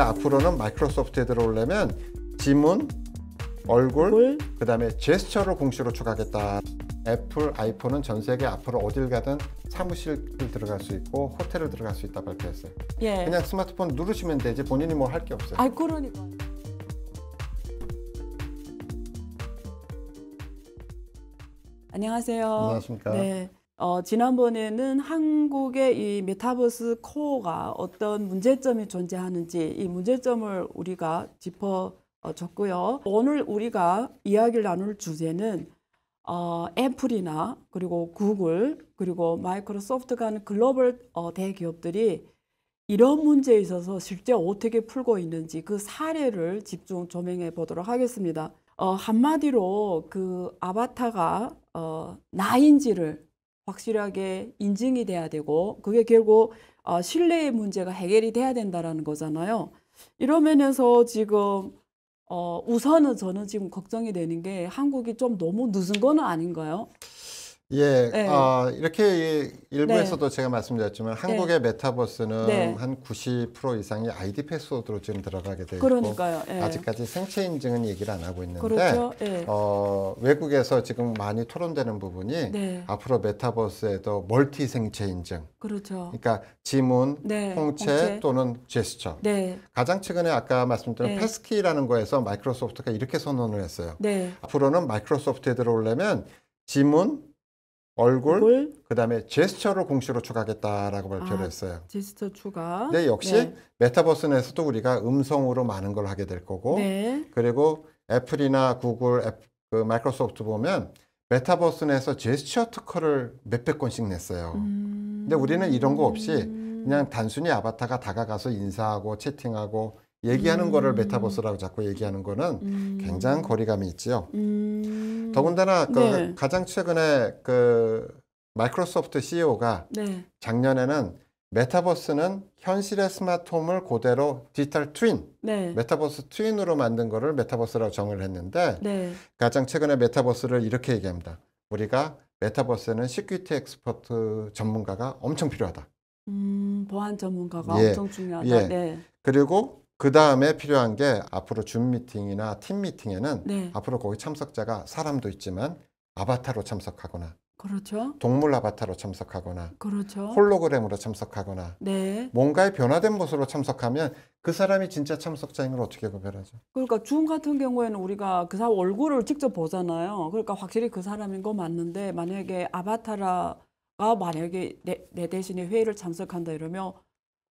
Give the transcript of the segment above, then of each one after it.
근데 앞으로는 마이크로소프트에 들어오려면 지문, 얼굴, 얼그 다음에 제스처를 공시로 추가하겠다. 애플, 아이폰은 전 세계 앞으로 어딜 가든 사무실 을 들어갈 수 있고 호텔을 들어갈 수 있다 발표했어요. 예. 그냥 스마트폰 누르시면 되지 본인이 뭐 할 게 없어요. 아, 그러니까. 안녕하세요. 안녕하십니까. 네. 어, 지난번에는 한국의 이 메타버스 코어가 어떤 문제점이 존재하는지 이 문제점을 우리가 짚어줬고요. 어, 오늘 우리가 이야기를 나눌 주제는 어, 애플이나 그리고 구글 그리고 마이크로소프트 간 글로벌 어, 대기업들이 이런 문제에 있어서 실제 어떻게 풀고 있는지 그 사례를 집중 조명해 보도록 하겠습니다. 어, 한마디로 그 아바타가 어, 나인지를 확실하게 인증이 돼야 되고 그게 결국 어, 신뢰의 문제가 해결이 돼야 된다라는 거잖아요. 이러면서 지금 어, 우선은 저는 지금 걱정이 되는 게 한국이 좀 너무 늦은 거는 아닌가요? 예, 네. 어, 이렇게 일부에서도 네. 제가 말씀드렸지만 네. 한국의 네. 메타버스는 한 90% 이상이 아이디 패스워드로 지금 들어가게 되어 있고 예. 아직까지 생체 인증은 얘기를 안 하고 있는데 그렇죠? 예. 어, 외국에서 지금 많이 토론되는 부분이 네. 앞으로 메타버스에도 멀티 생체 인증 그렇죠. 그러니까 지문, 네. 홍채, 홍채, 또는 제스처 가장 최근에 아까 말씀드린 패스키라는 거에서 마이크로소프트가 이렇게 선언을 했어요. 앞으로는 마이크로소프트에 들어오려면 지문, 얼굴, 얼굴, 그다음에 제스처를 공식으로 추가하겠다라고 발표를 아, 했어요. 제스처 추가. 네, 역시 네. 메타버스 내에서도 우리가 음성으로 많은 걸 하게 될 거고, 네. 그리고 애플이나 구글, 애플, 그 마이크로소프트 보면 메타버스 내에서 제스처 특허를 몇백 건씩 냈어요. 음... 근데 우리는 이런 거 없이 음. 그냥 단순히 아바타가 다가가서 인사하고 채팅하고 얘기하는 음. 거를 메타버스라고 자꾸 얘기하는 거는 음. 굉장히 거리감이 있지요. 음. 더군다나 그 네. 가장 최근에 그 마이크로소프트 CEO가 네. 작년에는 메타버스는 현실의 스마트홈을 그대로 디지털 트윈, 네. 메타버스 트윈으로 만든 거를 메타버스라고 정의를 했는데 네. 가장 최근에 메타버스를 이렇게 얘기합니다. 우리가 메타버스에는 시큐티 엑스퍼트 전문가가 엄청 필요하다. 음, 보안 전문가가 예, 엄청 중요하다. 예. 네. 그리고 그 다음에 필요한 게 앞으로 줌 미팅이나 팀 미팅에는 네. 앞으로 거기 참석자가 사람도 있지만 아바타로 참석하거나 그렇죠. 동물 아바타로 참석하거나 그렇죠. 홀로그램으로 참석하거나 네. 뭔가의 변화된 모습으로 참석하면 그 사람이 진짜 참석자인 걸 어떻게 구별하죠? 그러니까 줌 같은 경우에는 우리가 그 사람 얼굴을 직접 보잖아요. 그러니까 확실히 그 사람인 거 맞는데 만약에 아바타라가 만약에 내, 내 대신에 회의를 참석한다 이러면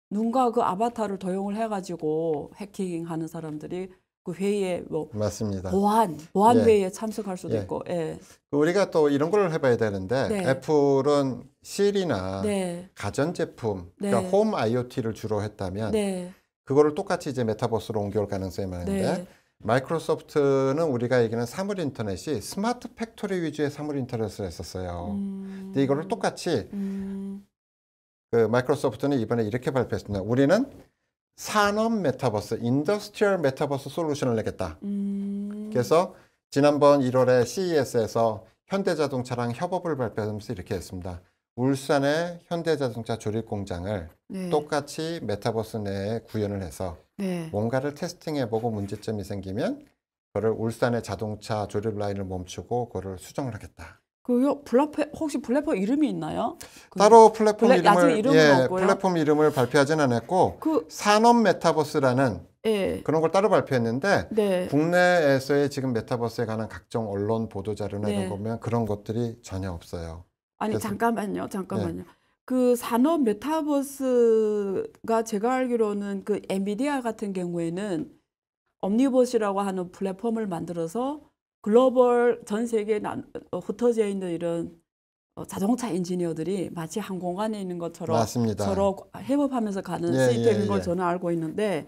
누군가 그 아바타를 도용을 해가지고 해킹하는 사람들이 그 회의에 뭐 맞습니다. 보안 보안 예. 회의에 참석할 수도 예. 있고. 예. 그 우리가 또 이런 걸 해봐야 되는데 네. 애플은 실이나 네. 가전 제품, 네. 그러니까 홈 IoT를 주로 했다면 네. 그거를 똑같이 이제 메타버스로 옮겨올 가능성이 많은데. 네. 마이크로소프트는 우리가 얘기하는 사물 인터넷이 스마트 팩토리 위주의 사물 인터넷을 했었어요. 음. 근데 이거를 똑같이 음. 그 마이크로소프트는 이번에 이렇게 발표했습니다. 우리는 산업 메타버스, 인더스트리얼 메타버스 솔루션을 내겠다. 음. 그래서 지난번 1월에 CES에서 현대자동차랑 협업을 발표하면서 이렇게 했습니다. 울산의 현대자동차 조립 공장을 네. 똑같이 메타버스 내에 구현을 해서 네. 뭔가를 테스팅해보고 문제점이 생기면 그를 거 울산의 자동차 조립 라인을 멈추고 그를 거 수정을 하겠다. 그요 플랫폼 혹시 플랫폼 이름이 있나요? 그 따로 플랫폼 블랙, 이름을 예, 없고요? 플랫폼 이름을 발표하진 않았고 그, 산업 메타버스라는 예. 그런 걸 따로 발표했는데 네. 국내에서의 지금 메타버스에 관한 각종 언론 보도 자료나 네. 이런 거면 보 그런 것들이 전혀 없어요. 아니 잠깐만요, 잠깐만요. 예. 그 산업 메타버스가 제가 알기로는 그 엔비디아 같은 경우에는 옴니버시라고 하는 플랫폼을 만들어서 글로벌 전 세계에 나, 어, 흩어져 있는 이런 어, 자동차 엔지니어들이 마치 한 공간에 있는 것처럼 맞습니다. 서로 협업하면서 가는 예, 시스템인 예, 예, 걸 저는 알고 있는데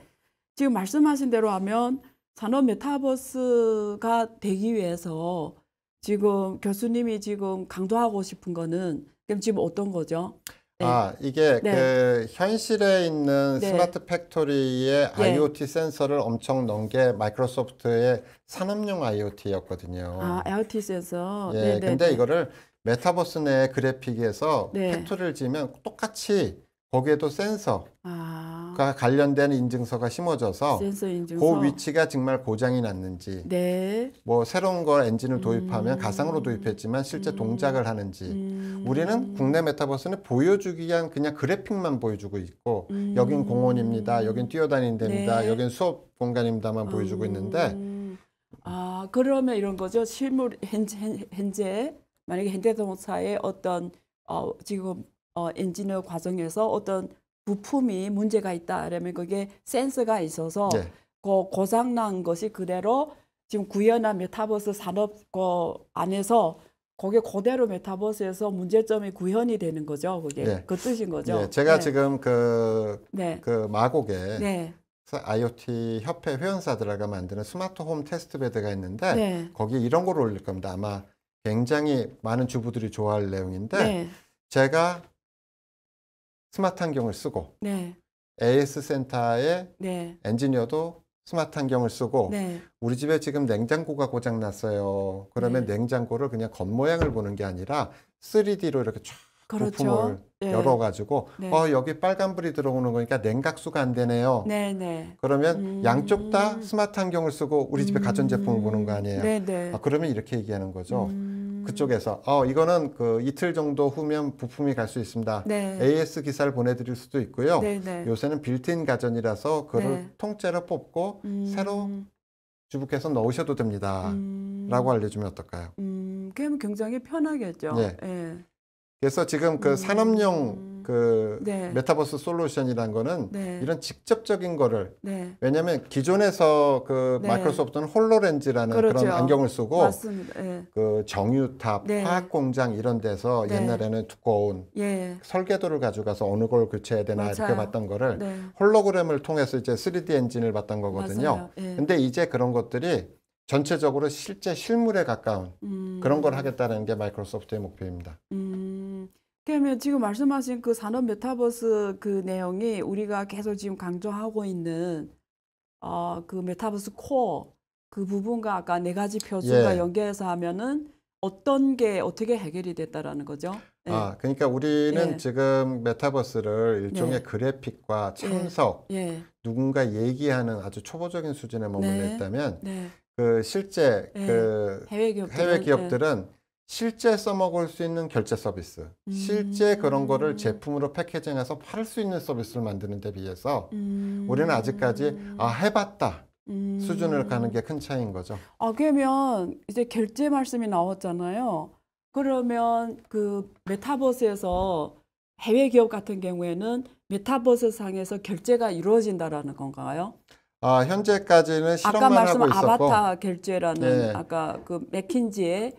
지금 말씀하신 대로 하면 산업 메타버스가 되기 위해서 지금 교수님이 지금 강조하고 싶은 거는 그럼 지금 어떤 거죠? 네. 아, 이게 네. 그 현실에 있는 네. 스마트 팩토리의 예. IoT 센서를 엄청 넣은 게 마이크로소프트의 산업용 IoT였거든요. 아, IoT 센서. 예, 네, 네 근데 네. 이거를 메타버스 내 그래픽에서 네. 팩토리를 지면 똑같이 거기에 도 센서가 아. 관련된 인증서가 심어져서 센서 인증서. 그 위치가 정말 고장이 났는지 네. 뭐 새로운 거 엔진을 도입하면 음. 가상으로 도입했지만 실제 음. 동작을 하는지 음. 우리는 국내 메타버스는 보여주기 위한 그냥 그래픽만 보여주고 있고 음. 여긴 공원입니다 여긴 뛰어다니는 데입니다 네. 여긴 수업 공간입니다만 보여주고 있는데 음. 아 그러면 이런 거죠 실물 현재, 현재 만약에 현대자동차의 어떤 어, 지금 어, 엔지니어 과정에서 어떤 부품이 문제가 있다 그러면 그게 센스가 있어서 네. 그 고장 난 것이 그대로 지금 구현한 메타버스 산업 그 안에서 거기에 그대로 메타버스에서 문제점이 구현이 되는 거죠. 그게 네. 그 뜻인 거죠. 네. 제가 네. 지금 그, 네. 그 마곡에 IoT 네. 협회 회원사들과 만드는 스마트 홈 테스트 베드가 있는데 거기에 이런 걸 올릴 겁니다. 아마 굉장히 많은 주부들이 좋아할 내용인데 제가 스마트 환경을 쓰고 네. AS 센터의 네. 엔지니어도 스마트 환경을 쓰고 네. 우리 집에 지금 냉장고가 고장 났어요. 그러면 네. 냉장고를 그냥 겉모양을 보는 게 아니라 3D로 이렇게 쫙 그렇죠. 부품을 네. 열어가지고 네. 어 여기 빨간불이 들어오는 거니까 냉각수가 안 되네요. 네, 네. 그러면 음... 양쪽 다 스마트 환경을 쓰고 우리 집에 가전제품을 보는 거 아니에요. 아, 그러면 이렇게 얘기하는 거죠. 음... 음. 그쪽에서 어 이거는 그 이틀 정도 후면 부품이 갈 수 있습니다. 네. AS 기사를 보내드릴 수도 있고요. 네, 네. 요새는 빌트인 가전이라서 그를 네. 통째로 뽑고 음. 새로 주부께서 넣으셔도 됩니다. 음. 라고 알려주면 어떨까요? 음, 그러 뭐 굉장히 편하겠죠. 네. 예. 그래서 지금 그 음. 산업용 그 네. 메타버스 솔루션이라는 거는 네. 이런 직접적인 거를 네. 왜냐하면 기존에서 그 네. 마이크로소프트는 홀로렌즈라는 그렇죠. 그런 안경을 쓰고 예. 그 정유탑, 네. 화학 공장 이런 데서 네. 옛날에는 두꺼운 예. 설계도를 가져가서 어느 걸 교체해야 되나 맞아요. 이렇게 봤던 거를 홀로그램을 통해서 이제 3D 엔진을 봤던 거거든요. 예. 근데 이제 그런 것들이 전체적으로 실제 실물에 가까운 음. 그런 걸 하겠다는 게 마이크로소프트의 목표입니다. 음. 그러면 지금 말씀하신 그 산업 메타버스 그 내용이 우리가 계속 지금 강조하고 있는 어, 그 메타버스 코어 그 부분과 아까 네 가지 표준과 예. 연계해서 하면은 어떤 게 어떻게 해결이 됐다라는 거죠? 예. 아, 그러니까 우리는 예. 지금 메타버스를 일종의 네. 그래픽과 예. 참석, 예. 누군가 얘기하는 아주 초보적인 수준에 머물러 네. 다면 네. 그 실제 예. 그 해외 기업들은, 해외 기업들은 실제 써먹을 수 있는 결제 서비스, 음. 실제 그런 거를 음. 제품으로 패키징해서 팔 수 있는 서비스를 만드는 데 비해서 음. 우리는 아직까지 아 해봤다 음. 수준을 가는 게 큰 차이인 거죠. 아 그러면 이제 결제 말씀이 나왔잖아요. 그러면 그 메타버스에서 해외 기업 같은 경우에는 메타버스 상에서 결제가 이루어진다라는 건가요? 아 현재까지는 실험만 하고 있었고 아까 말씀 아바타 결제라는 네. 아까 그 맥킨지의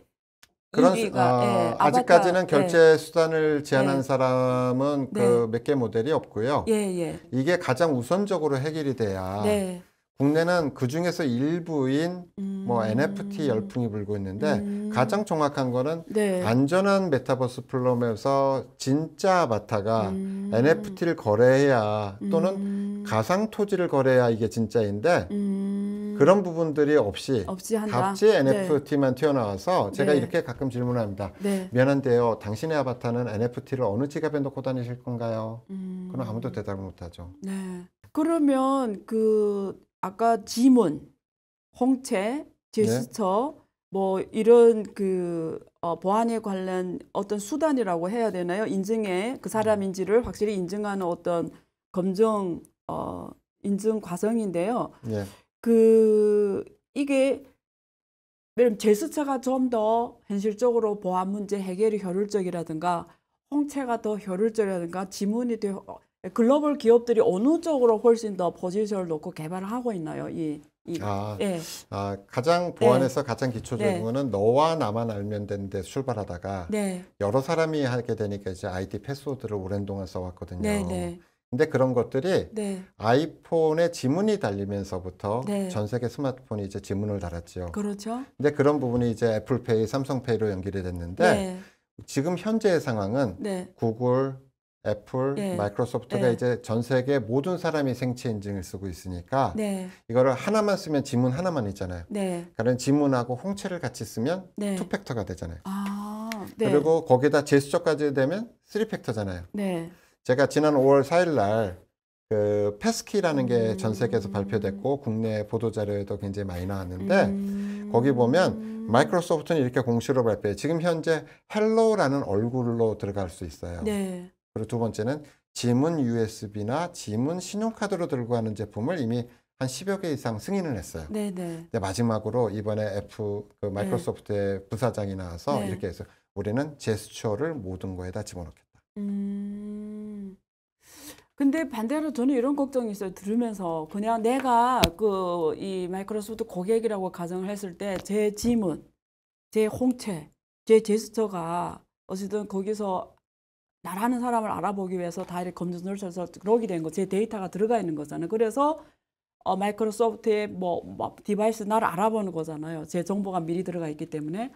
그런 유비가, 어, 예, 아, 아직까지는 예. 결제 예. 수단을 제안한 예. 사람은 그몇 네. 개 모델이 없고요. 예, 예. 이게 가장 우선적으로 해결이 돼야 네. 국내는 그 중에서 일부인 뭐 음. 뭐 NFT 열풍이 불고 있는데 음. 가장 정확한 거는 네. 안전한 메타버스 플랫폼에서 진짜 아바타가 음. NFT를 거래해야 또는 음. 가상 토지를 거래해야 이게 진짜인데 음. 그런 부분들이 없이, 없이 답지 NFT만 네. 튀어나와서 제가 네. 이렇게 가끔 질문을 합니다. 네. 미안한데요. 당신의 아바타는 NFT를 어느 지갑에 넣고 다니실 건가요? 음... 그럼 아무도 대답을 못하죠. 네. 그러면 그 아까 지문, 홍채, 제스처 네. 뭐 이런 그 어, 보안에 관련 어떤 수단이라고 해야 되나요? 인증에 그 사람인지를 확실히 인증하는 어떤 검정 어, 인증 과정인데요. 예. 그 이게 예를 제스처가 좀 더 현실적으로 보안 문제 해결이 효율적이라든가 홍채가 더 효율적이라든가 지문이 더 어, 글로벌 기업들이 어느 쪽으로 훨씬 더 포지션을 놓고 개발을 하고 있나요? 이, 이 아, 예. 아, 가장 보안에서 예. 네. 가장 기초적인 네. 거는 너와 나만 알면 되는데 출발하다가 네. 여러 사람이 하게 되니까 이제 아이디 패스워드를 오랜 동안 써왔거든요. 네, 네. 근데 그런 것들이 네. 아이폰에 지문이 달리면서부터 네. 전 세계 스마트폰이 이제 지문을 달았죠. 그렇죠. 근데 그런 부분이 이제 애플페이, 삼성페이로 연결이 됐는데 네. 지금 현재의 상황은 네. 구글, 애플, 네. 마이크로소프트가 네. 이제 전 세계 모든 사람이 생체 인증을 쓰고 있으니까 이거를 하나만 쓰면 지문 하나만 있잖아요. 그런 그러니까 지문하고 홍채를 같이 쓰면 투팩터가 되잖아요. 아, 그리고 거기다 제스처까지 되면 쓰리팩터잖아요. 제가 지난 5월 4일 날그 페스키라는 게 전 세계에서 음. 발표됐고 국내 보도자료에도 굉장히 많이 나왔는데 음. 거기 보면 마이크로소프트는 이렇게 공식으로 발표해 지금 현재 헬로라는 얼굴로 들어갈 수 있어요. 네. 그리고 두 번째는 지문 USB나 지문 신용카드로 들고 가는 제품을 이미 한 10여 개 이상 승인을 했어요. 네네. 근데 네. 마지막으로 이번에 F 그 네. 마이크로소프트의 네. 부사장이 나와서 네. 이렇게 해서 우리는 제스처를 모든 거에다 집어넣겠다. 음... 근데 반대로 저는 이런 걱정이 있어요. 들으면서 그냥 내가 그 이 마이크로소프트 고객이라고 가정을 했을 때 제 지문, 제 홍채, 제 제스처가 어쨌든 거기서 나라는 사람을 알아보기 위해서 다이렇게 검증을 쳐서 그러게 된 거, 제 데이터가 들어가 있는 거잖아요. 그래서 어, 마이크로소프트의 뭐, 뭐 디바이스 나를 알아보는 거잖아요. 제 정보가 미리 들어가 있기 때문에.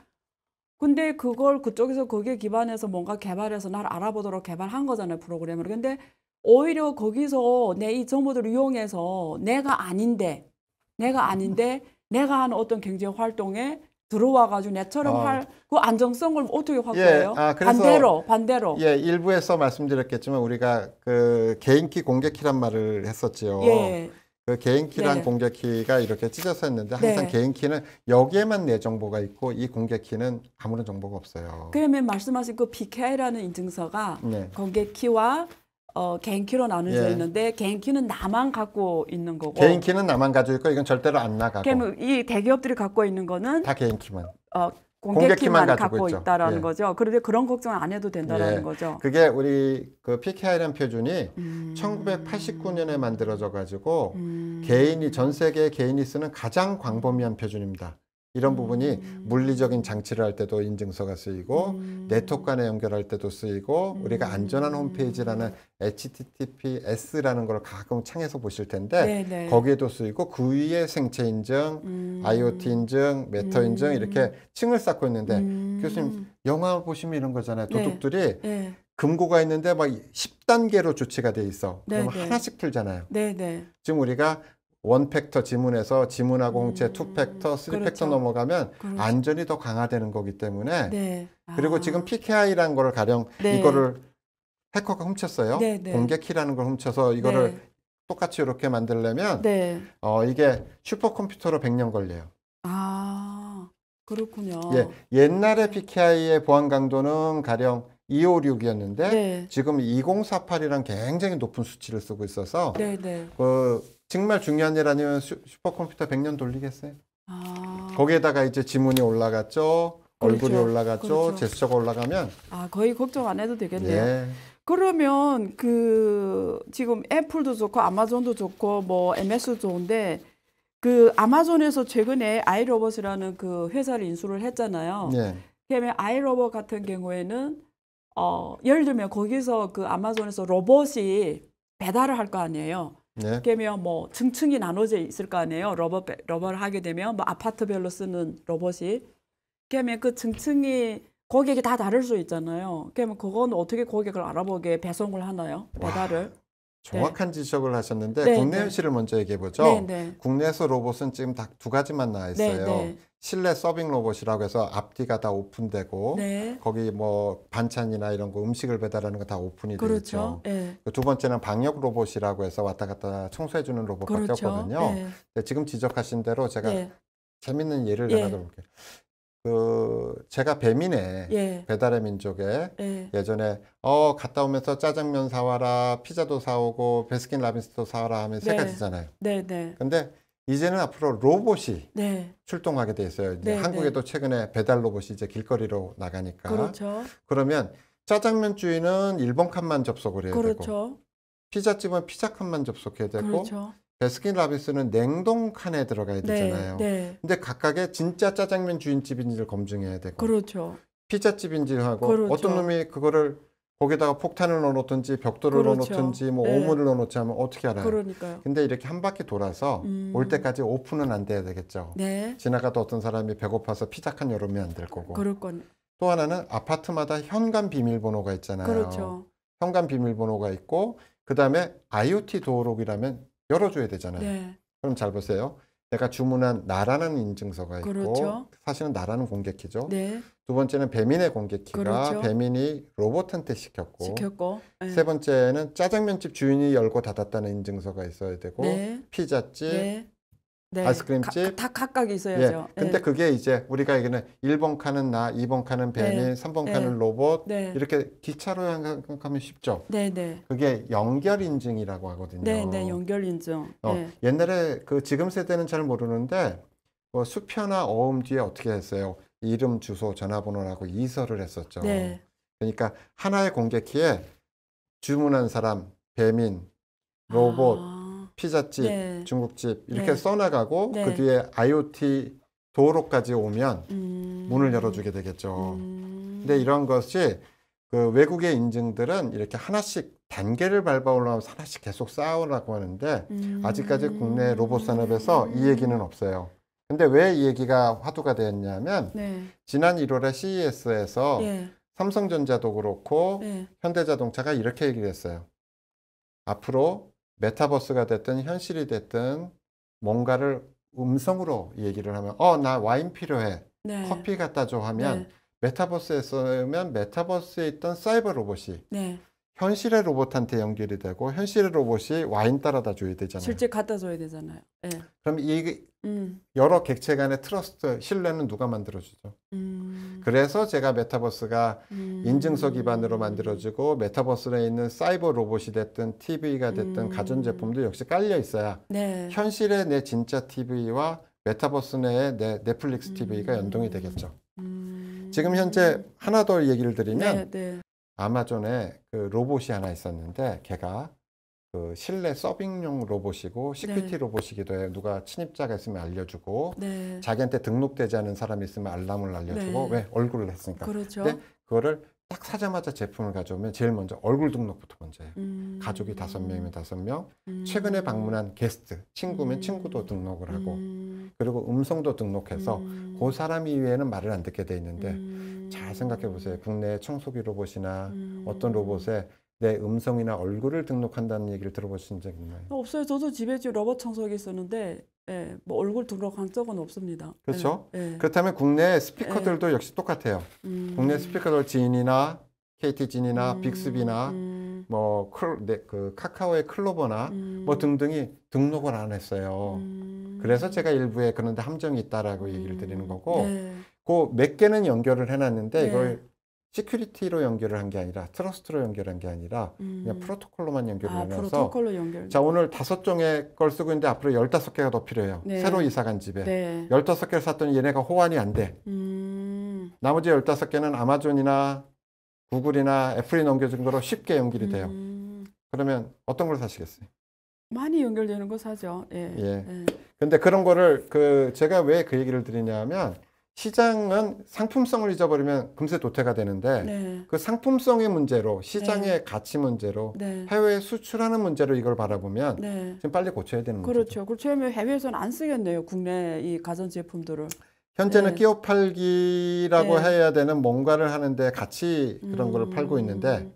근데 그걸 그쪽에서 거기에 기반해서 뭔가 개발해서 나를 알아보도록 개발한 거잖아요 프로그램을 근데 오히려 거기서 내 이 정보들을 이용해서 내가 아닌데 내가 아닌데 내가 하는 어떤 경제 활동에 들어와가지고 내처럼 어. 아. 할그 안정성을 어떻게 예, 확보해요? 예, 아, 반대로 반대로. 예, 일부에서 말씀드렸겠지만 우리가 그 개인키 공개키란 말을 했었지요. 예. 그 개인키랑 네. 공개키가 이렇게 찢어서 했는데 네. 항상 네. 개인키는 여기에만 내 정보가 있고 이 공개키는 아무런 정보가 없어요. 그러면 말씀하신 그 PK라는 인증서가 네. 공개키와 어, 개인키로 나눠져 예. 있는데 개인키는 나만 갖고 있는 거고 개인키는 나만 가지고 있고 이건 절대로 안 나가고 이 대기업들이 갖고 있는 거는 다 개인키만 어, 공개키만, 공개 갖고, 있죠. 있다라는 예. 거죠. 그런데 그런 걱정 안 해도 된다라는 예. 거죠. 그게 우리 그 p k i 는 표준이 음. 1989년에 만들어져 가지고 음. 개인이 전 세계 개인이 쓰는 가장 광범위한 표준입니다. 이런 음. 부분이 물리적인 장치를 할 때도 인증서가 쓰이고 음. 네트워크 간에 연결할 때도 쓰이고 음. 우리가 안전한 홈페이지라는 HTTPS라는 걸 가끔 창에서 보실 텐데 네네. 네. 거기에도 쓰이고 그 위에 생체 인증, 음. IoT 인증, 메터 음. 인증 이렇게 층을 쌓고 있는데 음. 교수님 영화 보시면 이런 거잖아요. 네. 도둑들이 네. 네. 금고가 있는데 막 10단계로 조치가 돼 있어. 네, 그럼 하나씩 틀잖아요 네네. 지금 우리가 원팩터 지문에서 지문하고 홍채 투팩터, 쓰리팩터 그렇죠. 넘어가면 그렇죠. 안전이 더 강화되는 거기 때문에 네. 그리고 아. 지금 PKI라는 거를 가령 네. 이거를 해커가 훔쳤어요. 네, 네. 공개 키라는 걸 훔쳐서 이거를 네. 똑같이 이렇게 만들려면 네. 어, 이게 슈퍼컴퓨터로 100년 걸려요. 아 그렇군요. 예, 옛날에 PKI의 보안 강도는 가령 256이었는데 지금 2048이랑 굉장히 높은 수치를 쓰고 있어서 그 정말 중요한 일 아니면 슈퍼컴퓨터 100년 돌리겠어요? 아... 거기에다가 이제 지문이 올라갔죠. 그렇죠. 얼굴이 그렇죠. 올라갔죠. 그렇죠. 제스처가 올라가면 아 거의 걱정 안 해도 되겠네요. 예. 그러면 그 지금 애플도 좋고 아마존도 좋고 뭐 MS도 좋은데 그 아마존에서 최근에 아이로봇이라는 그 회사를 인수를 했잖아요. 예. 그다음에 아이로봇 같은 경우에는 어 예를 들면 거기서 그 아마존에서 로봇이 배달을 할 거 아니에요. 네. 깨면 뭐 층층이 나눠져 있을 거 아니에요. 러버 러버를 하게 되면 뭐 아파트별로 쓰는 로봇이 깨면 그 층층이 고객이 다 다를 수 있잖아요. 그러면 그건 어떻게 고객을 알아보게 배송을 하나요? 배달을? 정확한 네. 지적을 하셨는데 네, 국내 네. 현실을 먼저 얘기해 보죠. 네, 네. 국내에서 로봇은 지금 딱 두 가지만 나와 있어요. 실내 서빙 로봇이라고 해서 앞뒤가 다 오픈되고 네. 거기 뭐 반찬이나 이런 거 음식을 배달하는 거 다 오픈이 그렇죠. 되죠. 네. 그 두 번째는 방역 로봇이라고 해서 왔다 갔다 청소해주는 로봇 그렇죠. 바거든요 네. 지금 지적하신 대로 제가 재밌는 예를 예. 하나 들어볼게요. 그 제가 배민에 예. 배달의 민족에 예. 전에어 갔다 오면서 짜장면 사와라 피자도 사오고 베스킨 라빈스도 사와라 하면 네. 세 가지잖아요. 네, 네. 근데 이제는 앞으로 로봇이 네. 출동하게 돼 있어요. 이제 네, 네. 한국에도 네. 최근에 배달 로봇이 이제 길거리로 나가니까. 그렇죠. 그러면 짜장면 주인은 일본 칸만 접속을 해야 그렇죠. 되고 피자집은 피자 칸만 접속해야 되고 그렇죠. 베스킨 그러니까 라빈스는 냉동 칸에 들어가야 네, 되잖아요. 네, 네. 근데 각각의 진짜 짜장면 주인집인지를 검증해야 되고. 그렇죠. 피자집인지 를 하고 그렇죠. 어떤 놈이 그거를 거기다가 폭탄을 넣어놓든지 벽돌을 그렇죠. 넣어놓든지 뭐 네. 오물을 넣어놓지 하면 어떻게 알아요? 그러니까요. 근데 이렇게 한 바퀴 돌아서 음. 올 때까지 오픈은 안 돼야 되겠죠. 네. 지나가도 어떤 사람이 배고파서 피자 칸 열으면 안 될 거고. 그럴 건. 또 하나는 아파트마다 현관 비밀번호가 있잖아요. 그렇죠. 현관 비밀번호가 있고 그 다음에 IoT 도어록이라면 열어줘야 되잖아요. 네. 그럼 잘 보세요. 내가 주문한 나라는 인증서가 있고 그렇죠. 사실은 나라는 공개키죠. 네. 두 번째는 배민의 공개키가 그렇죠. 배민이 로봇한테 시켰고, 시켰고. 네. 세 번째는 짜장면집 주인이 열고 닫았다는 인증서가 있어야 되고 네. 피자집 네. 네. 아이스크림집 가, 다 각각 있어야죠. 예. 예. 근데 네. 그게 이제 우리가 얘기는 1번 칸은 나, 2번 칸은 베니, 네. 3번 예. 칸은 로봇 네. 이렇게 기차로 생각하면 쉽죠. 네, 네. 그게 연결 인증이라고 하거든요. 네, 네. 연결 인증. 어, 네. 옛날에 그 지금 세대는 잘 모르는데 뭐 수표나 어음 뒤에 어떻게 했어요? 이름, 주소, 전화번호라고 이설을 했었죠. 네. 그러니까 하나의 공개키에 주문한 사람, 배민, 로봇, 아. 피자집, 네. 중국집 이렇게 네. 써나가고 네. 그 뒤에 IoT 도로까지 오면 음. 문을 열어주게 되겠죠. 음. 근데 이런 것이 그 외국의 인증들은 이렇게 하나씩 단계를 밟아 올라가면 하나씩 계속 쌓아오라고 하는데 음. 아직까지 국내 로봇 산업에서 이 얘기는 없어요. 근데 왜 이 얘기가 화두가 되었냐면 네. 지난 1월에 CES에서 예. 삼성전자도 그렇고 예. 현대자동차가 이렇게 얘기를 했어요. 앞으로 메타버스가 됐든 현실이 됐든 뭔가를 음성으로 얘기를 하면 어 나 와인 필요해 네. 커피 갖다 줘 하면 네. 메타버스에서면 메타버스에 있던 사이버 로봇이 네. 현실의 로봇한테 연결이 되고 현실의 로봇이 와인 따라다 줘야 되잖아요. 실제 갖다 줘야 되잖아요. 네. 그럼 이 음. 여러 객체 간의 트러스트 신뢰는 누가 만들어 주죠? 음. 그래서 제가 메타버스가 음. 인증서 기반으로 만들어지고 메타버스에 있는 사이버 로봇이 됐든 TV가 됐든 가전 음. 제품도 역시 깔려 있어야 네. 현실의 내 진짜 TV와 메타버스 내의 내 넷플릭스 TV가 음. 연동이 되겠죠. 음. 지금 현재 하나 더 얘기를 드리면 네, 네. 아마존에 그 로봇이 하나 있었는데 걔가 그 실내 서빙용 로봇이고 네. 시큐티 네. 로봇이기도 해요. 누가 침입자가 있으면 알려주고 네. 자기한테 등록되지 않은 사람이 있으면 알람을 알려주고 네. 왜 얼굴을 했으니까. 그렇죠. 근데 그거를 딱 사자마자 제품을 가져오면 제일 먼저 얼굴 등록부터 먼저 해요. 음. 가족이 다섯 명이면 다섯 명, 음. 최근에 방문한 게스트, 친구면 음. 친구도 등록을 하고 음. 그리고 음성도 등록해서 음. 그 사람 이외에는 말을 안 듣게 돼 있는데 음. 잘 생각해 보세요. 음. 국내 청소기 로봇이나 음. 어떤 로봇에 내 음성이나 얼굴을 등록한다는 얘기를 들어보신 적 있나요? 어, 없어요. 저도 집에 지 로봇 청소기 쓰는데 예, 뭐 얼굴 등록한 적은 없습니다. 그렇죠. 예, 예. 그렇다면 국내 스피커들도 예. 역시 똑같아요. 음. 국내 스피커들 지인이나 KT 진이나 음. 빅스비나 음. 뭐 클, 네, 그 카카오의 클로버나 음. 뭐 등등이 등록을 안 했어요. 음. 그래서 제가 일부에 그런데 함정이 있다라고 얘기를 드리는 거고. 네. 그몇 개는 연결을 해놨는데 네. 이걸 시큐리티로 연결을 한 게 아니라 트러스트로 연결한 게 아니라 음. 그냥 프로토콜로만 연결을 아, 해놔서 연결. 자 오늘 다섯 종의 걸 쓰고 있는데 앞으로 열다섯 개가 더 필요해요. 네. 새로 이사 간 집에 네. 열다섯 개를 샀더니 얘네가 호환이 안 돼. 음. 나머지 열다섯 개는 아마존이나 구글이나 애플이 넘겨준 거로 쉽게 연결이 돼요. 음. 그러면 어떤 걸 사시겠어요? 많이 연결되는 거 사죠. 예. 예. 예. 근데 그런 거를 그 제가 왜 그 얘기를 드리냐면 시장은 상품성을 잊어버리면 금세 도태가 되는데 네. 그 상품성의 문제로 네. 시장의 네. 가치 문제로 네. 해외에 수출하는 문제로 이걸 바라보면 네. 지금 빨리 고쳐야 되는 거죠. 그렇죠. 그렇죠. 왜냐면 해외에서는 안 쓰겠네요. 국내 이 가전 제품들을. 현재는 네. 끼워 팔기라고 해야 되는 뭔가를 하는데 같이 그런 음. 걸 팔고 있는데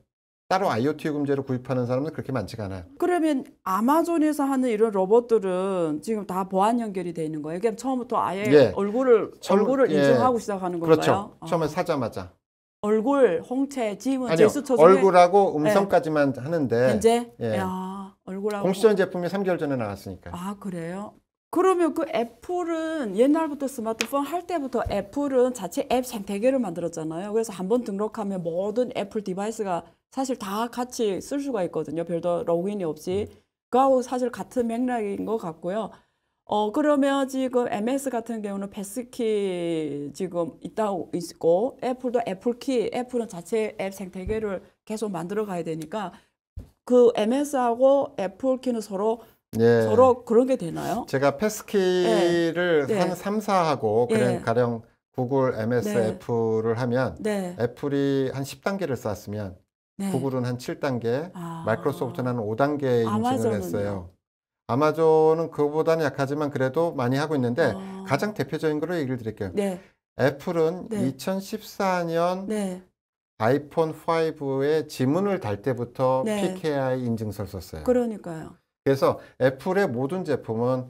따로 IoT 요금제로 구입하는 사람은 그렇게 많지가 않아요. 그러면 아마존에서 하는 이런 로봇들은 지금 다 보안 연결이 돼 있는 거예요. 그럼 처음부터 아예 예. 얼굴을 처음, 얼굴을 예. 인증하고 시작하는 건가요? 그렇죠. 어. 처음에 사자마자. 얼굴, 홍채, 지문, 아니요. 제스처 중에 얼굴하고 예. 음성까지만 예. 하는데 현재 예. 야, 얼굴하고 공시전 제품이 3개월 전에 나왔으니까. 아, 그래요? 그러면 그 애플은 옛날부터 스마트폰 할 때부터 애플은 자체 앱 생태계를 만들었잖아요. 그래서 한 번 등록하면 모든 애플 디바이스가 사실 다 같이 쓸 수가 있거든요. 별도 로그인이 없이. 음. 그하고 사실 같은 맥락인 것 같고요. 어 그러면 지금 MS 같은 경우는 패스키 지금 있다고 있고 애플도 애플키 애플은 자체 앱 생태계를 계속 만들어 가야 되니까 그 MS하고 애플키는 서로 예. 서로 그런 게 되나요? 제가 패스키를 예. 한 3, 예. 4하고 예. 그냥 가령 구글 MS 네. 애플을 하면 네. 애플이 한 10단계를 쌓았으면 네. 구글은 한 7단계, 아. 마이크로소프트는 한 5단계에 인증을 아마존은요? 했어요. 아마존은 그거보다는 약하지만 그래도 많이 하고 있는데 아. 가장 대표적인 걸로 얘기를 드릴게요. 네. 애플은 네. 2014년 네. 아이폰 5에 지문을 달 때부터 네. PKI 인증서를 썼어요. 그러니까요. 그래서 애플의 모든 제품은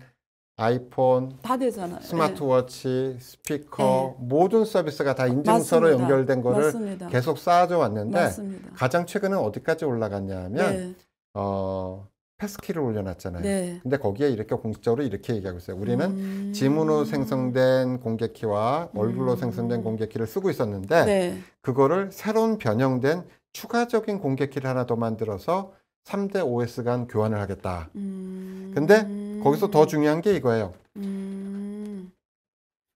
아이폰, 다 되잖아요. 스마트워치, 네. 스피커 네. 모든 서비스가 다 인증서로 맞습니다. 연결된 거를 맞습니다. 계속 쌓아져 왔는데 맞습니다. 가장 최근은 어디까지 올라갔냐면 네. 어, 패스키를 올려놨잖아요. 네. 근데 거기에 이렇게 공식적으로 이렇게 얘기하고 있어요. 우리는 음... 지문으로 생성된 공개키와 얼굴로 음... 생성된 공개키를 쓰고 있었는데 네. 그거를 새로운 변형된 추가적인 공개키를 하나 더 만들어서 3대 OS 간 교환을 하겠다. 음... 근데 거기서 더 음. 중요한 게 이거예요. 음.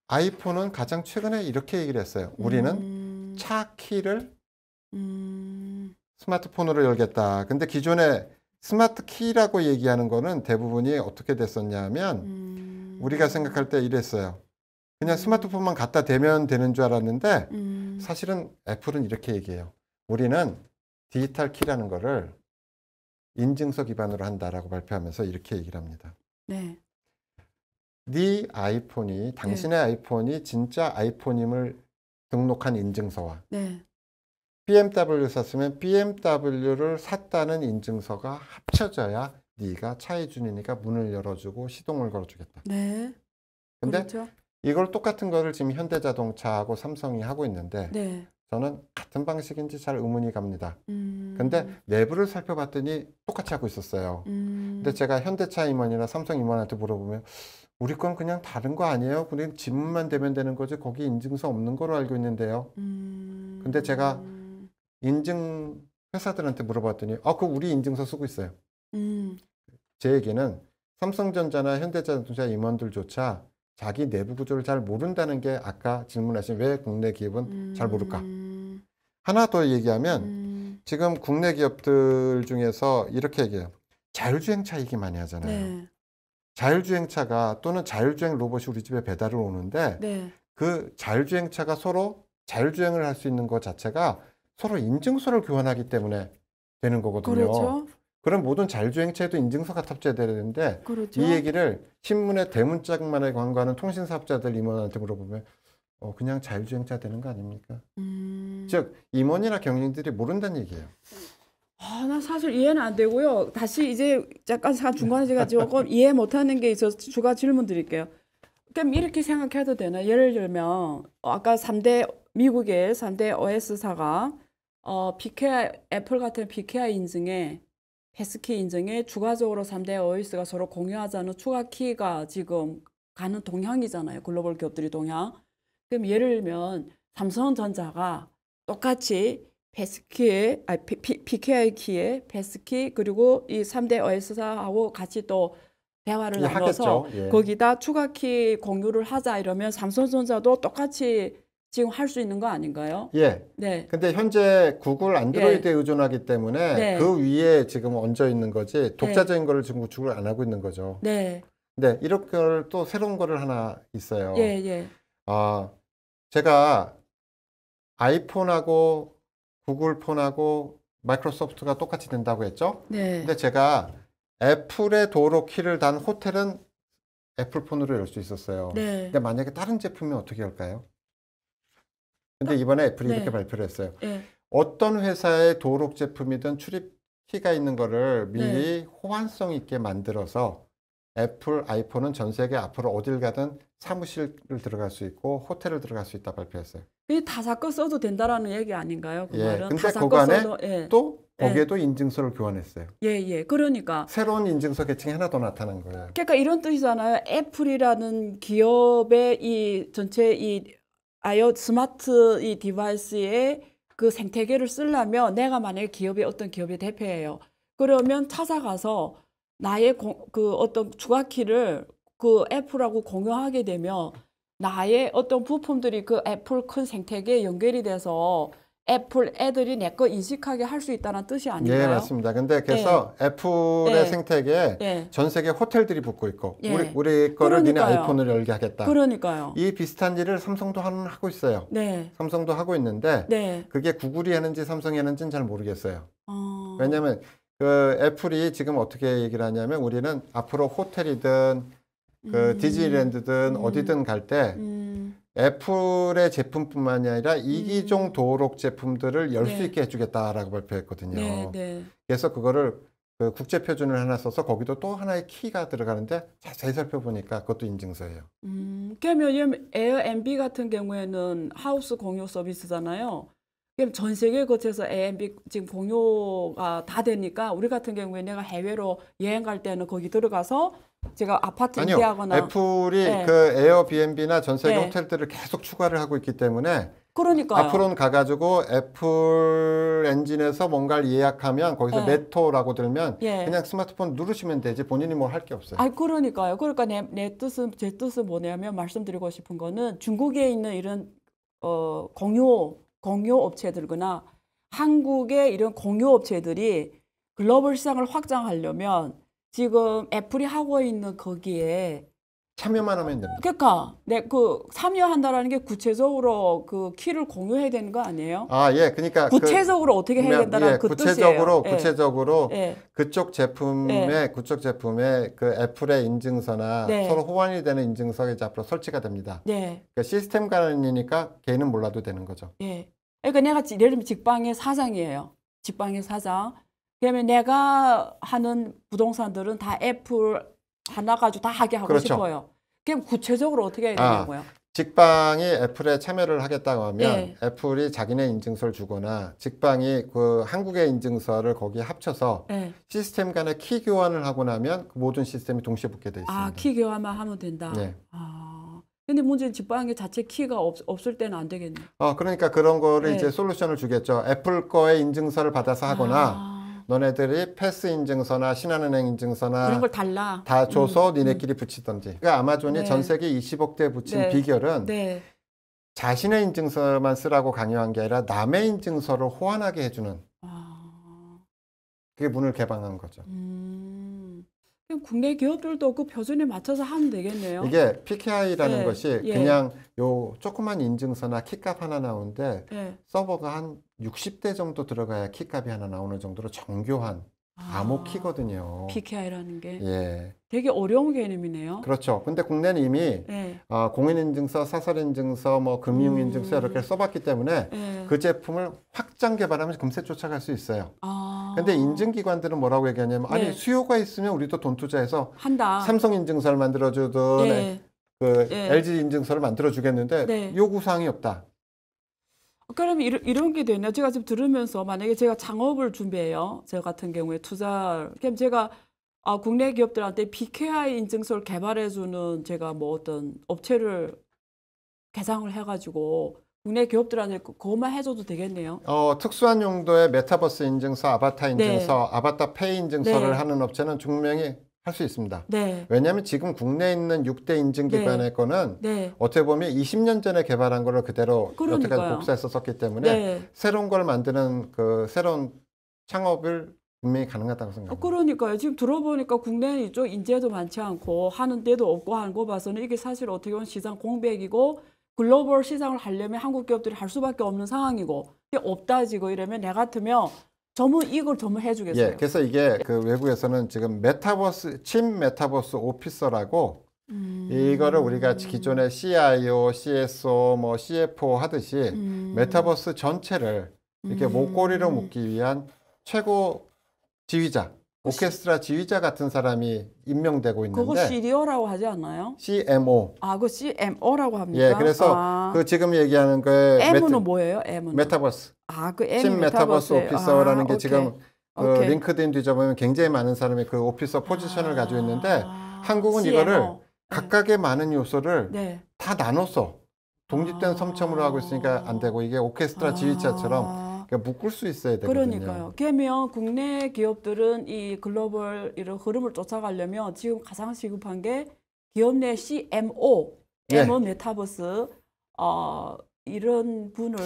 아이폰은 가장 최근에 이렇게 얘기를 했어요. 우리는 음. 차 키를 음. 스마트폰으로 열겠다. 근데 기존에 스마트 키라고 얘기하는 거는 대부분이 어떻게 됐었냐면 우리가 생각할 때 이랬어요. 그냥 스마트폰만 갖다 대면 되는 줄 알았는데 음. 사실은 애플은 이렇게 얘기해요. 우리는 디지털 키라는 거를 인증서 기반으로 한다라고 발표하면서 이렇게 얘기를 합니다. 네. 네 아이폰이 당신의 네. 아이폰이 진짜 아이폰임을 등록한 인증서와 네. BMW 샀으면 BMW를 샀다는 인증서가 합쳐져야 네가 차해준이니까 문을 열어주고 시동을 걸어주겠다. 네. 근데 그렇죠. 이걸 똑같은 거를 지금 현대자동차하고 삼성이 하고 있는데 네. 저는 같은 방식인지 잘 의문이 갑니다. 음. 근데 내부를 살펴봤더니 똑같이 하고 있었어요. 음. 근데 제가 현대차 임원이나 삼성 임원한테 물어보면 우리 건 그냥 다른 거 아니에요? 그리는 지문만 되면 되는 거지 거기 인증서 없는 거로 알고 있는데요. 음. 근데 제가 인증 회사들한테 물어봤더니 아, 그 우리 인증서 쓰고 있어요. 음. 제 얘기는 삼성전자나 현대자동차 임원들조차 자기 내부 구조를 잘 모른다는 게 아까 질문하신 왜 국내 기업은 음. 잘 모를까? 음. 하나 더 얘기하면 음. 지금 국내 기업들 중에서 이렇게 얘기해요. 자율주행차 얘기 많이 하잖아요. 네. 자율주행차가 또는 자율주행 로봇이 우리 집에 배달을 오는데 네. 그 자율주행차가 서로 자율주행을 할 수 있는 것 자체가 서로 인증서를 교환하기 때문에 되는 거거든요. 그렇죠. 그럼 모든 자율주행차에도 인증서가 탑재되어야 되는데 그렇죠. 이 얘기를 신문의 대문짝만을 광고하는 통신사업자들 임원한테 물어보면 어, 그냥 자율주행차 되는 거 아닙니까? 음... 즉 임원이나 경영진들이 모른다는 얘기예요. 아, 나 사실 이해는 안 되고요. 다시 이제 잠깐 중간에 제가 조금 이해 못하는 게 있어서 추가 질문 드릴게요. 그럼 이렇게 생각해도 되나? 예를 들면 어, 아까 3대 미국의 3대 OS사가 어, BK, 애플 같은 BKI 인증에 패스키 인증에 추가적으로 3대 OS가 서로 공유하자는 추가 키가 지금 가는 동향이잖아요. 글로벌 기업들이 동향. 그럼 예를 들면 삼성전자가 똑같이 패스키에 아 PKI 키에 패스키 그리고 이 3대 OS사하고 같이 또 대화를 예, 나눠서 하 예. 거기다 추가 키 공유를 하자 이러면 삼성전자도 똑같이 지금 할 수 있는 거 아닌가요? 예. 네. 근데 현재 구글 안드로이드에 예. 의존하기 때문에 네. 그 위에 지금 얹어 있는 거지 독자적인 네. 거를 지금 구축을 안 하고 있는 거죠. 네. 네, 이렇게 또 새로운 거를 하나 있어요. 예, 예. 아, 제가 아이폰하고 구글폰하고 마이크로소프트가 똑같이 된다고 했죠? 네. 근데 제가 애플의 도로 키를 단 호텔은 애플폰으로 열 수 있었어요. 네. 근데 만약에 다른 제품이 어떻게 할까요 근데 이번에 애플이 네. 이렇게 발표를 했어요. 네. 어떤 회사의 도록 제품이든 출입 키가 있는 거를 미리 네. 호환성 있게 만들어서 애플 아이폰은 전 세계 앞으로 어딜 가든 사무실을 들어갈 수 있고 호텔을 들어갈 수 있다 발표했어요. 다 섞어 써도 된다라는 얘기 아닌가요? 그 예, 말은 근데 다그 안에 써도, 예. 또 예. 거기에도 예. 인증서를 교환했어요. 예, 예. 그러니까 새로운 인증서 계층이 하나 더 나타난 거예요. 그러니까 이런 뜻이잖아요. 애플이라는 기업의 이 전체 이 아이오 스마트 이 디바이스의 그 생태계를 쓰려면 내가 만약에 기업의 어떤 기업의 대표예요. 그러면 찾아가서 나의 공, 그 어떤 주가키를 그 애플하고 공유하게 되면 나의 어떤 부품들이 그 애플 큰 생태계에 연결이 돼서 애플 애들이 내 거 인식하게 할 수 있다는 뜻이 예, 아닌가요? 네, 맞습니다. 근데 그래서 예. 애플의 예. 생태계에 예. 전 세계 호텔들이 붙고 있고 예. 우리, 우리 거를 니네 아이폰을 열게 하겠다. 그러니까요. 이 비슷한 일을 삼성도 한, 하고 있어요. 네. 삼성도 하고 있는데 네. 그게 구글이 하는지 삼성이 하는지는 잘 모르겠어요. 어... 아. 왜냐하면 그 애플이 지금 어떻게 얘기를 하냐면 우리는 앞으로 호텔이든 그 음. 디즈니랜드든 음. 어디든 갈때 음. 애플의 제품뿐만이 아니라 이기종 음. 도어록 제품들을 열수 네. 있게 해주겠다라고 발표했거든요. 네, 네. 그래서 그거를 그 국제 표준을 하나 써서 거기도 또 하나의 키가 들어가는데 자세히 살펴보니까 그것도 인증서예요. 음, 그러면 에어앤비 같은 경우에는 하우스 공유 서비스잖아요. 그럼 전 세계 거쳐서 에어앤비 지금 공유가 다 되니까 우리 같은 경우에 내가 해외로 여행 갈 때는 거기 들어가서 제가 아파트 아니요. 임대하거나 애플이 네. 그 에어비앤비나 전세계 네. 호텔들을 계속 추가를 하고 있기 때문에 그러니까 앞으로는 가가지고 애플 엔진에서 뭔가를 예약하면 거기서 네. 메토라고 들면 예. 그냥 스마트폰 누르시면 되지 본인이 뭘 할게 뭐 없어요. 아 그러니까요. 그러니까 내, 내 뜻은 제 뜻은 뭐냐면 말씀드리고 싶은 거는 중국에 있는 이런 어 공유 공유 업체들거나 한국의 이런 공유 업체들이 글로벌 시장을 확장하려면 지금 애플이 하고 있는 거기에 참여만 하면 됩니다. 그러니까 네, 그 참여한다라는 게 구체적으로 그 키를 공유해야 되는 거 아니에요? 아 예, 그러니까 그 구체적으로 그, 어떻게 해야 된다는 예, 그 구체적으로, 뜻이에요. 구체적으로 예. 그쪽 제품의 예. 그쪽 제품의 예. 그 애플의 인증서나 네. 서로 호환이 되는 인증서가 이제 앞으로 설치가 됩니다. 네. 그러니까 시스템 관련이니까 개인은 몰라도 되는 거죠. 예. 그러니까 내가 예를 들면 직방의 사장이에요. 직방의 사장. 그러면 내가 하는 부동산들은 다 애플 하나 가지고 다 하게 하고 그렇죠. 싶어요. 그럼 구체적으로 어떻게 해야 아, 되냐고요? 직방이 애플에 참여를 하겠다고 하면 네. 애플이 자기네 인증서를 주거나 직방이 그 한국의 인증서를 거기에 합쳐서 네. 시스템 간의 키 교환을 하고 나면 그 모든 시스템이 동시에 붙게 돼 아, 있습니다. 아, 키 교환만 하면 된다. 네. 아, 근데 문제는 직방의 자체 키가 없, 없을 때는 안 되겠네. 어, 그러니까 그런 거를 네. 이제 솔루션을 주겠죠. 애플 거의 인증서를 받아서 하거나 아. 너네들이 패스 인증서나 신한은행 인증서나 그런 걸 달라 다 줘서 음. 니네끼리 붙이던지 그러니까 아마존이 네. 전 세계 20억 대 붙인 네. 비결은 네. 자신의 인증서만 쓰라고 강요한 게 아니라 남의 인증서를 호환하게 해주는 아... 그게 문을 개방한 거죠. 음... 그럼 국내 기업들도 그 표준에 맞춰서 하면 되겠네요. 이게 PKI라는 네. 것이 예. 그냥 요 조그만 인증서나 키값 하나 나오는데 예. 서버가 한 60대 정도 들어가야 키값이 하나 나오는 정도로 정교한 아, 암호 키거든요. PKI라는 게 예. 되게 어려운 개념이네요. 그렇죠. 근데 국내는 이미 네. 어, 공인인증서, 사설인증서, 뭐 금융인증서 음. 이렇게 써봤기 때문에 네. 그 제품을 확장 개발하면 금세 쫓아갈 수 있어요. 아. 근데 인증기관들은 뭐라고 얘기하냐면 아니 네. 수요가 있으면 우리도 돈 투자해서 한다. 삼성 인증서를 만들어주든 네. 그 LG 네. 인증서를 만들어주겠는데 요구사항이 없다. 그럼 이런, 이런 게 되냐? 제가 지금 들으면서 만약에 제가 창업을 준비해요. 저 같은 경우에 투자. 그럼 제가 아, 국내 기업들한테 BKI 인증서를 개발해주는 제가 뭐 어떤 업체를 개장을 해가지고 국내 기업들한테 그, 그것만 해줘도 되겠네요. 어, 특수한 용도의 메타버스 인증서, 아바타 네. 인증서, 네. 아바타 페이 인증서를 네. 하는 업체는 중명이 할수 있습니다. 네. 왜냐하면 지금 국내에 있는 6대 인증 네. 기반의 네. 거는 네. 어떻게 보면 20년 전에 개발한 거를 그대로 그러니까요. 여태까지 복사해서 썼기 때문에 네. 새로운 걸 만드는 그 새로운 창업을 분명히 가능하다고 어, 생각합니다. 그러니까요. 지금 들어보니까 국내는 이쪽 인재도 많지 않고 하는 데도 없고 하는 거 봐서는 이게 사실 어떻게 보면 시장 공백이고 글로벌 시장을 하려면 한국 기업들이 할 수밖에 없는 상황이고 이게 없다지고 이러면 내 같으면 전문 이걸 전문해 주겠어요. 예, 그래서 이게 예. 그 외국에서는 지금 메타버스 침 메타버스 오피서라고 음. 이거를 우리가 기존의 CIO, CSO, 뭐 CFO 하듯이 음. 메타버스 전체를 이렇게 음. 목걸이로 묶기 위한 최고 지휘자, 그 오케스트라 지휘자 같은 사람이 임명되고 있는데 그거 CDO라고 하지 않나요? CMO. 아, 그 CMO라고 합니까? 예, 그래서 아. 그 지금 얘기하는 그 M은 메트, 뭐예요? M은 메타버스. 아, 그 M 메타버스 오피서라는 아, 게 오케이. 지금 그 링크드인 뒤져보면 굉장히 많은 사람이 그 오피서 포지션을 아, 가지고 있는데 아, 한국은 CMO. 이거를 네. 각각의 많은 요소를 네. 다 나눠서 독립된 아. 섬첨으로 하고 있으니까 안 되고 이게 오케스트라 아. 지휘자처럼 그러니까 묶을 수 있어야 되거든요. 그러니까요. 그러면 국내 기업들은 이 글로벌 이런 흐름을 쫓아가려면 지금 가장 시급한 게 기업 내 CMO, 예. M은 네. 메타버스, 어, 이런 분을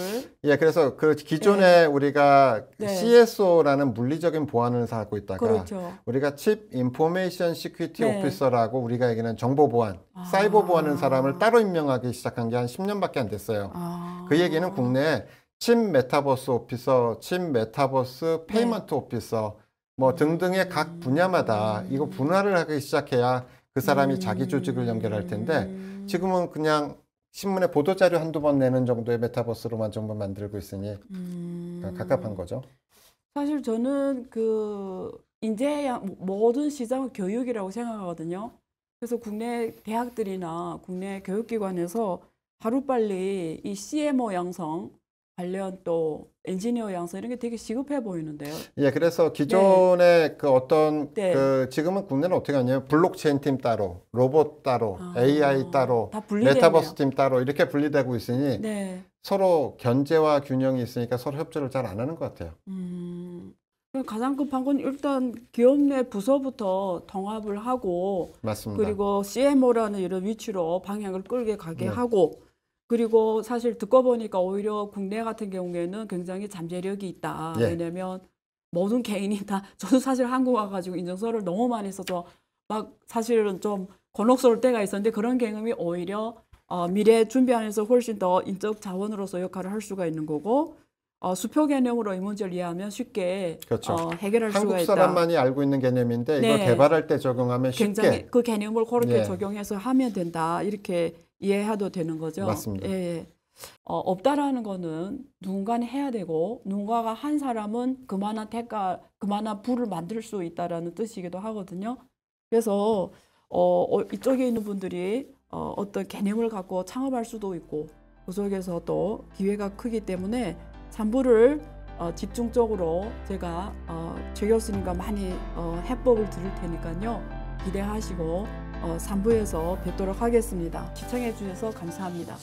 예 그래서 그 기존에 예. 우리가 네. CSO라는 물리적인 보안을 하고 있다가 그렇죠. 우리가 칩 인포메이션 시큐리티 오피서라고 우리가 얘기하는 정보 보안, 아. 사이버 보안은 사람을 따로 임명하기 시작한 게 한 10년밖에 안 됐어요. 아. 그 얘기는 국내에 칩 메타버스 오피서, 칩 메타버스 페이먼트 네. 오피서 뭐 음. 등등의 각 분야마다 음. 이거 분할을 하기 시작해야 그 사람이 음. 자기 조직을 연결할 텐데 음. 지금은 그냥 신문에 보도자료 한두 번 내는 정도의 메타버스로만 전부 만들고 있으니 음... 갑갑한 거죠. 사실 저는 그 이제 모든 시장은 교육이라고 생각하거든요. 그래서 국내 대학들이나 국내 교육기관에서 하루빨리 이 CMO 양성 관련 또 엔지니어 양성 이런 게 되게 시급해 보이는데요. 예, 그래서 기존의 네. 그 어떤 네. 그 지금은 국내는 어떻게 하냐면 블록체인 팀 따로, 로봇 따로, 아, AI 따로, 메타버스 팀 따로 이렇게 분리되고 있으니 네. 서로 견제와 균형이 있으니까 서로 협조를 잘 안 하는 것 같아요. 음, 가장 급한 건 일단 기업 내 부서부터 통합을 하고 맞습니다. 그리고 CMO라는 이런 위치로 방향을 끌게 가게 네. 하고 그리고 사실 듣고 보니까 오히려 국내 같은 경우에는 굉장히 잠재력이 있다. 예. 왜냐면 모든 개인이 다 저도 사실 한국 와가지고 인증서를 너무 많이 써서 막 사실은 좀 곤혹스러울 때가 있었는데 그런 경험이 오히려 어, 미래 준비 안에서 훨씬 더 인적 자원으로서 역할을 할 수가 있는 거고 어, 수표 개념으로 이 문제를 이해하면 쉽게 그렇죠. 어, 해결할 수가 있다. 한국 사람만이 알고 있는 개념인데 네. 이거 개발할 때 적용하면 쉽게 굉장히 그 개념을 그렇게 예. 적용해서 하면 된다 이렇게 이해해도 되는 거죠. 맞습니다. 예, 예. 어, 없다라는 거는 누군가는 해야 되고 누군가가 한 사람은 그만한 대가 그만한 부를 만들 수 있다라는 뜻이기도 하거든요. 그래서 어, 어, 이쪽에 있는 분들이 어, 어떤 개념을 갖고 창업할 수도 있고 그 속에서 또 기회가 크기 때문에 삼부를 어, 집중적으로 제가 어, 최 교수님과 많이 어, 해법을 드릴 테니까요 기대하시고 3부에서 어, 뵙도록 하겠습니다. 시청해주셔서 감사합니다.